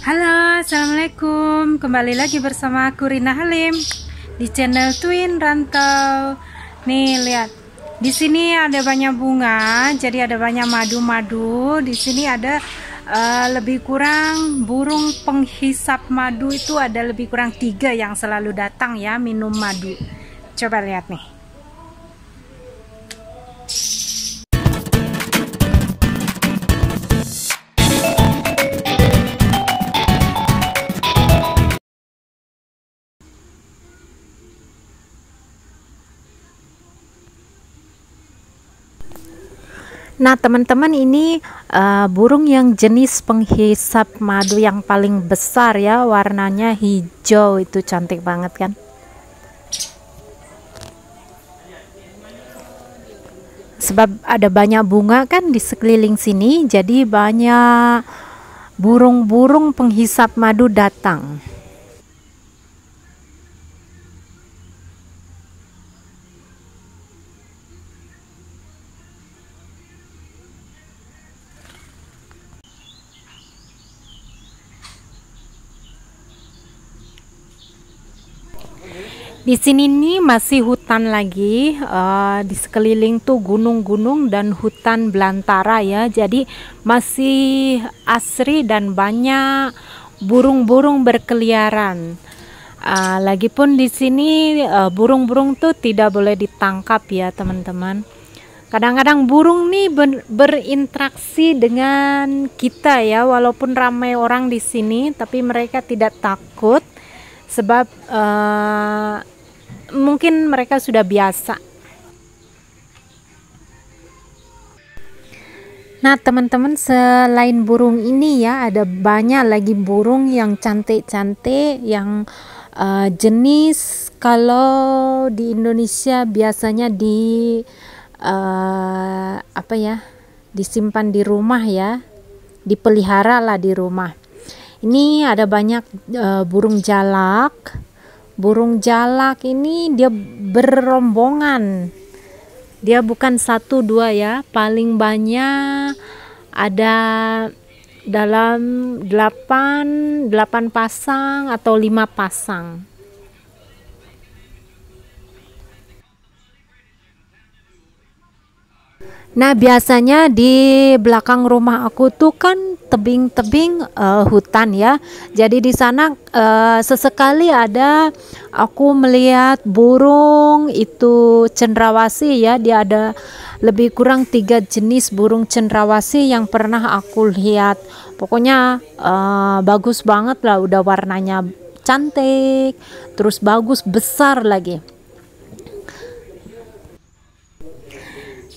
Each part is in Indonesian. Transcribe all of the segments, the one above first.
Halo, Assalamualaikum Kembali lagi bersama aku Rina Halim Di channel Twin Rantau Nih, lihat Di sini ada banyak bunga Jadi ada banyak madu-madu Di sini ada uh, lebih kurang burung penghisap madu Itu ada lebih kurang tiga yang selalu datang ya Minum madu Coba lihat nih Nah, teman-teman ini uh, burung yang jenis penghisap madu yang paling besar ya, warnanya hijau itu cantik banget kan? Sebab ada banyak bunga kan di sekeliling sini, jadi banyak burung-burung penghisap madu datang. Di sini nih masih hutan lagi, uh, di sekeliling tuh gunung-gunung dan hutan belantara ya. Jadi masih asri dan banyak burung-burung berkeliaran. Uh, lagipun di sini eh, burung-burung uh, tuh tidak boleh ditangkap ya teman-teman. Kadang-kadang burung nih ber berinteraksi dengan kita ya, walaupun ramai orang di sini, tapi mereka tidak takut sebab uh, mungkin mereka sudah biasa. Nah, teman-teman, selain burung ini ya, ada banyak lagi burung yang cantik-cantik yang uh, jenis kalau di Indonesia biasanya di uh, apa ya? disimpan di rumah ya. Dipelihara lah di rumah. Ini ada banyak uh, burung jalak. Burung jalak ini dia berombongan. Dia bukan satu dua ya, paling banyak ada dalam delapan 8 pasang atau lima pasang. Nah, biasanya di belakang rumah aku tuh kan tebing-tebing uh, hutan ya. Jadi di sana uh, sesekali ada aku melihat burung itu cendrawasih ya. Dia ada lebih kurang tiga jenis burung cendrawasih yang pernah aku lihat. Pokoknya uh, bagus banget lah, udah warnanya cantik, terus bagus besar lagi.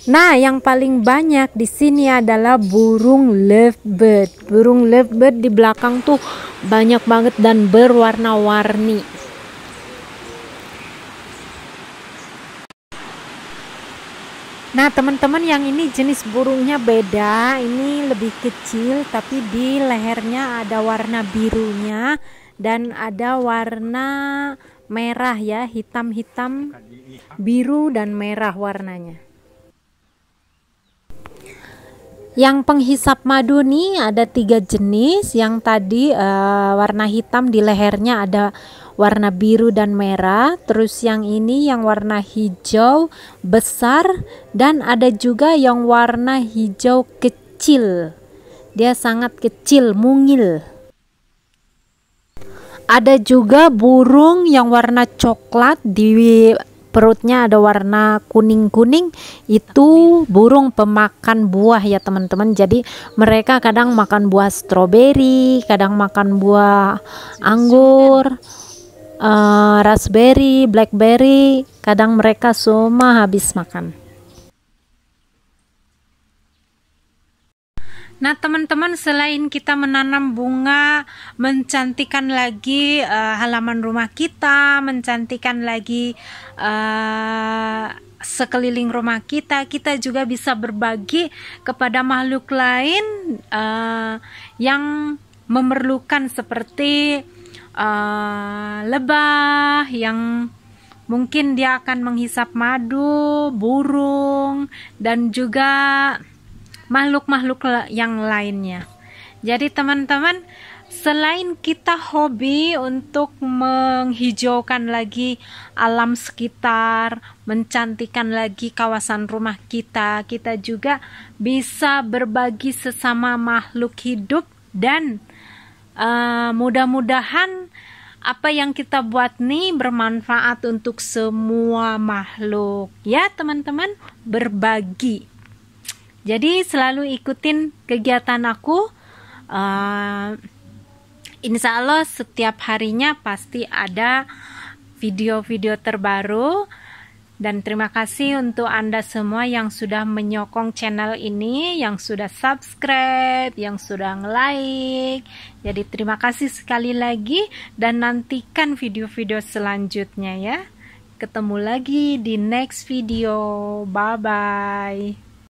Nah, yang paling banyak di sini adalah burung lovebird. Burung lovebird di belakang tuh banyak banget dan berwarna-warni. Nah, teman-teman yang ini jenis burungnya beda. Ini lebih kecil tapi di lehernya ada warna birunya dan ada warna merah ya, hitam-hitam, biru dan merah warnanya. Yang penghisap madu nih ada tiga jenis. Yang tadi uh, warna hitam di lehernya ada warna biru dan merah. Terus yang ini yang warna hijau besar dan ada juga yang warna hijau kecil. Dia sangat kecil, mungil. Ada juga burung yang warna coklat di perutnya ada warna kuning-kuning itu burung pemakan buah ya teman-teman jadi mereka kadang makan buah stroberi kadang makan buah anggur uh, raspberry blackberry kadang mereka semua habis makan Nah, teman-teman, selain kita menanam bunga, mencantikan lagi uh, halaman rumah kita, mencantikan lagi uh, sekeliling rumah kita kita juga bisa berbagi kepada makhluk lain uh, yang memerlukan seperti uh, lebah yang mungkin dia akan menghisap madu, burung dan juga makhluk-makhluk yang lainnya. Jadi teman-teman, selain kita hobi untuk menghijaukan lagi alam sekitar, mencantikan lagi kawasan rumah kita, kita juga bisa berbagi sesama makhluk hidup dan uh, mudah-mudahan apa yang kita buat nih bermanfaat untuk semua makhluk ya teman-teman berbagi jadi selalu ikutin kegiatan aku. Uh, insya Allah setiap harinya pasti ada video-video terbaru. Dan terima kasih untuk Anda semua yang sudah menyokong channel ini, yang sudah subscribe, yang sudah like Jadi terima kasih sekali lagi dan nantikan video-video selanjutnya ya. Ketemu lagi di next video. Bye-bye.